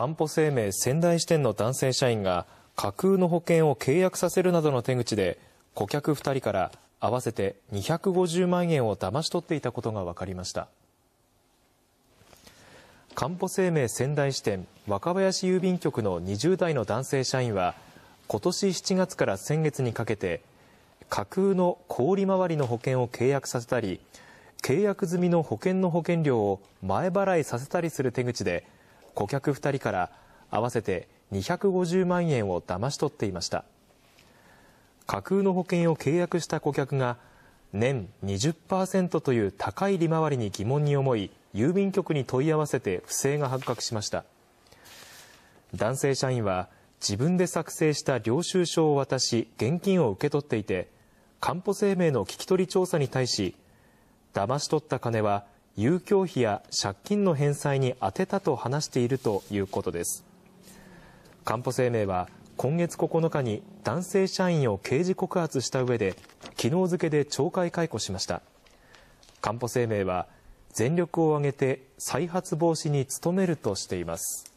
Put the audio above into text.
かんぽ生命仙台支店の男性社員が架空の保険を契約させるなどの手口で顧客2人から合わせて250万円をだまし取っていたことが分かりましたかんぽ生命仙台支店若林郵便局の20代の男性社員は今年7月から先月にかけて架空の氷回りの保険を契約させたり契約済みの保険の保険料を前払いさせたりする手口で顧客2人から合わせて250万円をだまし取っていました架空の保険を契約した顧客が年20%という高い利回りに疑問に思い郵便局に問い合わせて不正が発覚しました男性社員は自分で作成した領収書を渡し現金を受け取っていてかんぽ生命の聞き取り調査に対し騙し取った金は遊興費や借金の返済に充てたと話しているということです官保生命は今月9日に男性社員を刑事告発した上で昨日付で懲戒解雇しました官保生命は全力を挙げて再発防止に努めるとしています